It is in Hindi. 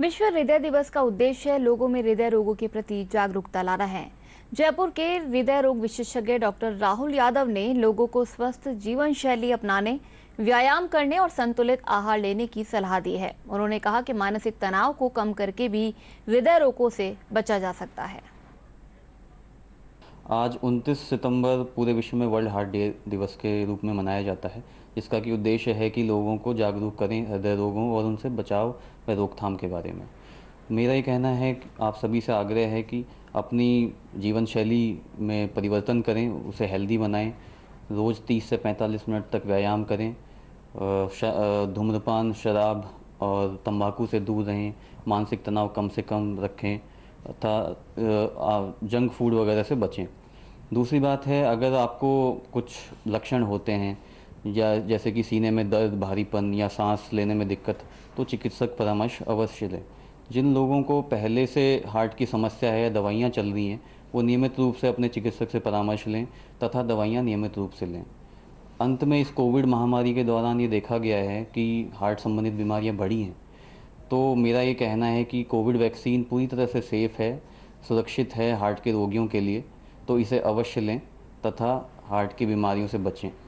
विश्व हृदय दिवस का उद्देश्य लोगों में हृदय रोगों के प्रति जागरूकता लाना है जयपुर के हृदय रोग विशेषज्ञ डॉक्टर राहुल यादव ने लोगों को स्वस्थ जीवन शैली अपनाने व्यायाम करने और संतुलित आहार लेने की सलाह दी है उन्होंने कहा कि मानसिक तनाव को कम करके भी हृदय रोगों से बचा जा सकता है आज 29 सितंबर पूरे विश्व में वर्ल्ड हार्ट डे दिवस के रूप में मनाया जाता है जिसका कि उद्देश्य है कि लोगों को जागरूक करें हृदय रोगों और उनसे बचाव व रोकथाम के बारे में मेरा ये कहना है कि आप सभी से आग्रह है कि अपनी जीवन शैली में परिवर्तन करें उसे हेल्दी बनाएं रोज़ 30 से 45 मिनट तक व्यायाम करें धूम्रपान शराब और तंबाकू से दूर रहें मानसिक तनाव कम से कम रखें था जंक फूड वगैरह से बचें दूसरी बात है अगर आपको कुछ लक्षण होते हैं या जैसे कि सीने में दर्द भारीपन या सांस लेने में दिक्कत तो चिकित्सक परामर्श अवश्य लें जिन लोगों को पहले से हार्ट की समस्या है या दवाइयाँ चल रही हैं वो नियमित रूप से अपने चिकित्सक से परामर्श लें तथा दवाइयाँ नियमित रूप से लें अंत में इस कोविड महामारी के दौरान ये देखा गया है कि हार्ट संबंधित बीमारियाँ बढ़ी हैं तो मेरा ये कहना है कि कोविड वैक्सीन पूरी तरह से सेफ़ है सुरक्षित है हार्ट के रोगियों के लिए तो इसे अवश्य लें तथा हार्ट की बीमारियों से बचें